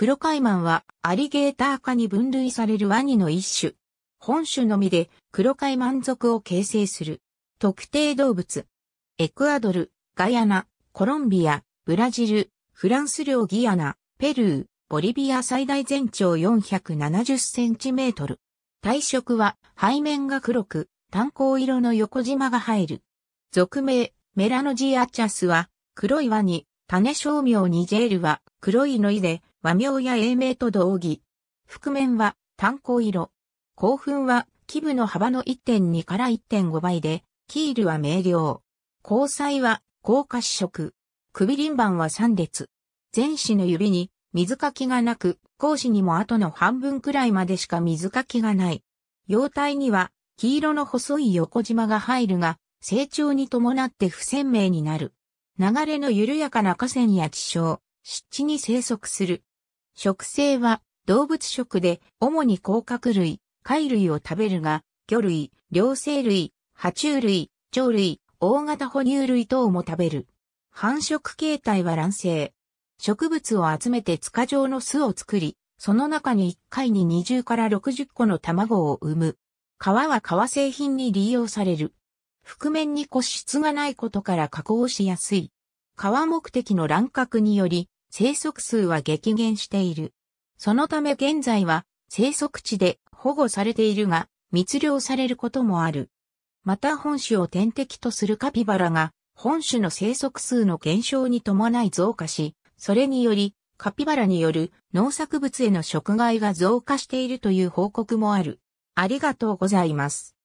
黒イマンはアリゲーター科に分類されるワニの一種。本種のみで黒イマン族を形成する。特定動物。エクアドル、ガヤナ、コロンビア、ブラジル、フランス領ギアナ、ペルー、ボリビア最大全長470センチメートル。体色は背面が黒く、炭鉱色の横縞が入る。俗名、メラノジアチャスは黒いワニ、種商名ニジェールは黒いノイで、和名や英名と同義。覆面は炭鉱色。興奮は基部の幅の1.2から1.5倍で、キールは明瞭。交際は高褐色。首輪板は3列。前肢の指に水かきがなく、後肢にも後の半分くらいまでしか水かきがない。腰体には黄色の細い横縞が入るが、成長に伴って不鮮明になる。流れの緩やかな河川や地床、湿地に生息する。食性は動物食で主に甲殻類、貝類を食べるが、魚類、両生類、爬虫類、鳥類、大型哺乳類等も食べる。繁殖形態は卵生。植物を集めて塚状の巣を作り、その中に1回に20から60個の卵を産む。皮は革製品に利用される。覆面に個室がないことから加工しやすい。皮目的の卵殻により、生息数は激減している。そのため現在は生息地で保護されているが、密漁されることもある。また本種を天敵とするカピバラが、本種の生息数の減少に伴い増加し、それにより、カピバラによる農作物への食害が増加しているという報告もある。ありがとうございます。